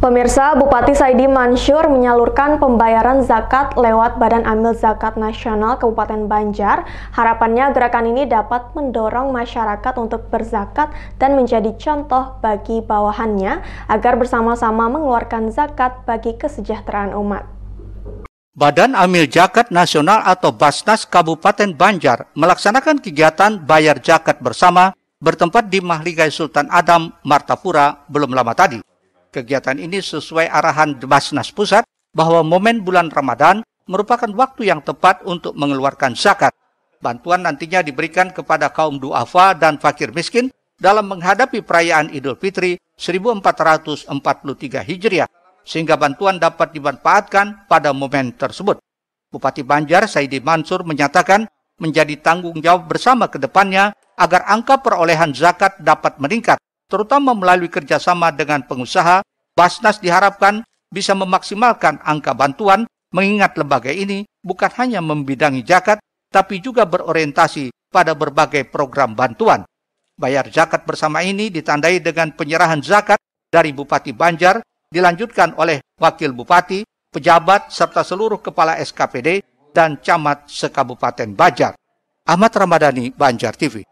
Pemirsa, Bupati Saidi Mansur menyalurkan pembayaran zakat lewat Badan Amil Zakat Nasional Kabupaten Banjar. Harapannya gerakan ini dapat mendorong masyarakat untuk berzakat dan menjadi contoh bagi bawahannya agar bersama-sama mengeluarkan zakat bagi kesejahteraan umat. Badan Amil Zakat Nasional atau Basnas Kabupaten Banjar melaksanakan kegiatan bayar zakat bersama bertempat di Mahligai Sultan Adam, Martapura belum lama tadi. Kegiatan ini sesuai arahan Basnas Pusat bahwa momen bulan Ramadan merupakan waktu yang tepat untuk mengeluarkan zakat. Bantuan nantinya diberikan kepada kaum duafa dan fakir miskin dalam menghadapi perayaan Idul Fitri 1443 Hijriah, sehingga bantuan dapat dimanfaatkan pada momen tersebut. Bupati Banjar Saidi Mansur menyatakan menjadi tanggung jawab bersama ke depannya agar angka perolehan zakat dapat meningkat terutama melalui kerjasama dengan pengusaha, Basnas diharapkan bisa memaksimalkan angka bantuan mengingat lembaga ini bukan hanya membidangi zakat, tapi juga berorientasi pada berbagai program bantuan. Bayar zakat bersama ini ditandai dengan penyerahan zakat dari Bupati Banjar, dilanjutkan oleh Wakil Bupati, pejabat, serta seluruh kepala SKPD dan camat sekabupaten Banjar. Ahmad Ramadhani, Banjar TV.